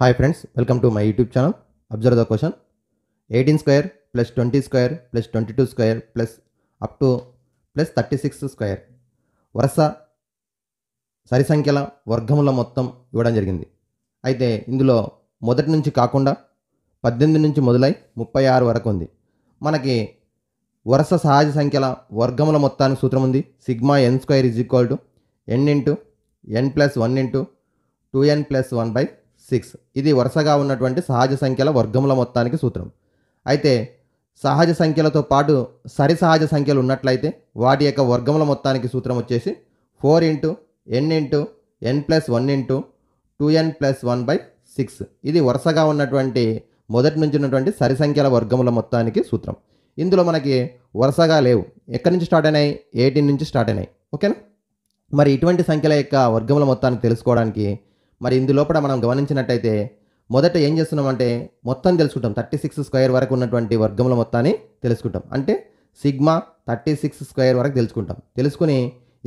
hi friends welcome to my YouTube channel observe the question eighteen square plus twenty square plus twenty two square plus up to plus thirty six square వరుస సరి సంఖ్యల వర్గముల మొత్తం ఇవ్వడం జరిగింది అయితే ఇందులో మొదటి నుంచి కాకుండా పద్దెనిమిది నుంచి మొదలై ముప్పై ఆరు వరకు ఉంది మనకి వరుస సహజ సంఖ్యల వర్గముల మొత్తానికి సూత్రం ఉంది sigma n square is equal to n into n plus one into two n plus one by six ఇది వరుసగా ఉన్నటువంటి సహజ సంఖ్యల వర్గముల మొత్తానికి సూత్రం అయితే సహజ సంఖ్యలతో పాటు సరి సహజ సంఖ్యలు ఉన్నట్లయితే వాటి యొక్క వర్గముల మొత్తానికి సూత్రం వచ్చేసి four into n into n plus one into two n plus one by six ఇది వరుసగా ఉన్నటువంటి మొదటి నుంచి ఉన్నటువంటి సరి సంఖ్యల వర్గముల మొత్తానికి సూత్రం ఇందులో మనకి వరుసగా లేవు ఎక్కడి నుంచి స్టార్ట్ అయినాయి ఎయిటీన్ నుంచి స్టార్ట్ అయినాయి ఓకేనా మరి ఇటువంటి సంఖ్యల యొక్క వర్గముల మొత్తాన్ని తెలుసుకోవడానికి మరి ఇందులోపల మనం గమనించినట్టయితే మొదట ఏం చేస్తున్నామంటే మొత్తం తెలుసుకుంటాం థర్టీ సిక్స్ స్క్వేర్ వరకు ఉన్నటువంటి వర్గముల మొత్తాన్ని తెలుసుకుంటాం అంటే సిగ్మా థర్టీ సిక్స్ స్క్వేర్ వరకు తెలుసుకుంటాం తెలుసుకుని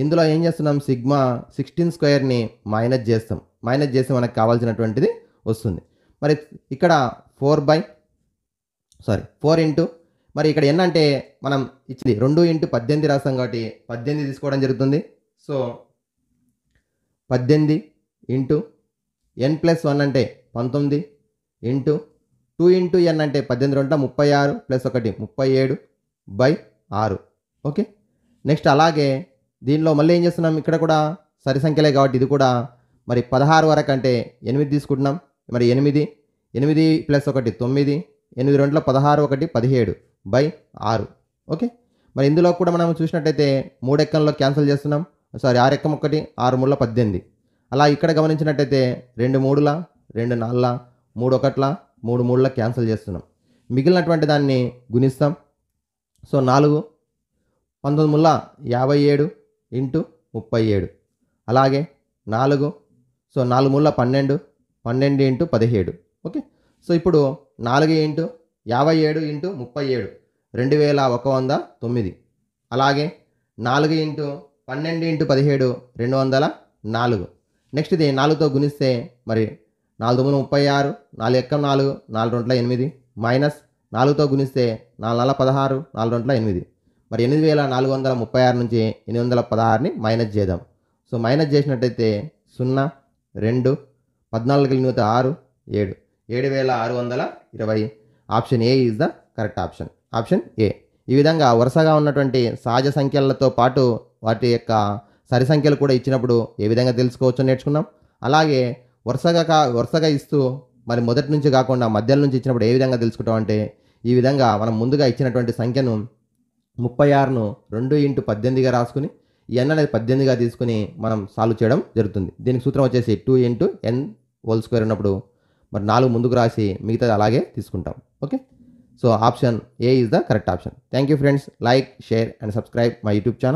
ఇందులో ఏం చేస్తున్నాం సిగ్మా సిక్స్టీన్ స్క్వేర్ని మైనస్ చేస్తాం మైనస్ చేస్తే మనకు కావాల్సినటువంటిది వస్తుంది మరి ఇక్కడ four by sorry four into మరి ఇక్కడ ఏంటంటే మనం ఇచ్చింది రెండు ఇంటూ పద్దెనిమిది రాస్తాం కాబట్టి పద్దెనిమిది తీసుకోవడం జరుగుతుంది సో పద్దెనిమిది ఇంటూ ఎన్ ప్లస్ వన్ అంటే పంతొమ్మిది ఇంటూ టూ ఇంటూ ఎన్ అంటే పద్దెనిమిది రెండు ముప్పై ఆరు ప్లస్ ఒకటి ముప్పై ఏడు బై ఆరు ఓకే నెక్స్ట్ అలాగే దీనిలో మళ్ళీ ఏం చేస్తున్నాం ఇక్కడ కూడా సరి సంఖ్యలే కాబట్టి ఇది కూడా మరి పదహారు వరకు అంటే ఎనిమిది తీసుకుంటున్నాం మరి ఎనిమిది ఎనిమిది ప్లస్ ఒకటి తొమ్మిది ఎనిమిది రెండులో పదహారు ఒకటి పదిహేడు బై ఆరు ఓకే మరి ఇందులో కూడా మనం చూసినట్టయితే మూడెక్కంలో క్యాన్సిల్ చేస్తున్నాం సారీ ఆరు ఎక్కం ఒకటి ఆరు మూడులో పద్దెనిమిది అలా ఇక్కడ గమనించినట్టయితే రెండు మూడుల రెండు నాలుగుల మూడు ఒకట్ల మూడు మూడుల క్యాన్సిల్ చేస్తున్నాం మిగిలినటువంటి దాన్ని గుణిస్తాం సో నాలుగు పంతొమ్మిది ముళ్ళ యాభై ఏడు ఇంటూ ముప్పై ఏడు అలాగే నాలుగు సో నాలుగు ముళ్ళ పన్నెండు పన్నెండు ఇంటూ పదిహేడు ఓకే సో ఇప్పుడు నాలుగు ఇంటూ యాభై ఏడు ఇంటూ ముప్పై ఏడు రెండు వేల ఒక వంద తొమ్మిది అలాగే నాలుగు ఇంటూ పన్నెండు ఇంటూ పదిహేడు రెండు వందల నాలుగు నెక్స్ట్ ఇది నాలుగుతో గుణిస్తే మరి నాలుగు తొమ్మిది ముప్పై ఆరు నాలుగు ఎక్క నాలుగు నాలుగు రెంట్ల ఎనిమిది మైనస్ నాలుగుతో గుణిస్తే నాలుగు నెలల పదహారు నాలుగు రెంట్ల ఎనిమిది మరి ఎనిమిది వేల నాలుగు వందల ముప్పై ఆరు నుంచి ఎనిమిది వందల పదహారుని మైనస్ చేద్దాం సో మైనస్ చేసినట్టయితే సున్నా రెండు పద్నాలుగు ఎనిమిది ఆరు ఏడు ఏడు వేల ఆరు వందల ఇరవై option A is the correct option option A ఈ విధంగా వరుసగా ఉన్నటువంటి సహజ సంఖ్యలతో పాటు వాటి యొక్క సరి సంఖ్యలు కూడా ఇచ్చినప్పుడు ఏ విధంగా తెలుసుకోవచ్చో నేర్చుకున్నాం అలాగే వరుసగా కా వరుసగా ఇస్తూ మరి మొదటి నుంచి కాకుండా మధ్యలో నుంచి ఇచ్చినప్పుడు ఏ విధంగా తెలుసుకుంటాం అంటే ఈ విధంగా మనం ముందుగా ఇచ్చినటువంటి సంఖ్యను ముప్పై ఆరును రెండు ఇంటూ పద్దెనిమిదిగా రాసుకుని ఈ ఎన్ అనేది పద్దెనిమిదిగా తీసుకుని మనం సాల్వ్ చేయడం జరుగుతుంది దీనికి సూత్రం వచ్చేసి two into n whole square ఉన్నప్పుడు మరి నాలుగు ముందుకు రాసి మిగతాది అలాగే తీసుకుంటాం okay so option A is the correct option thank you friends like share and subscribe my YouTube channel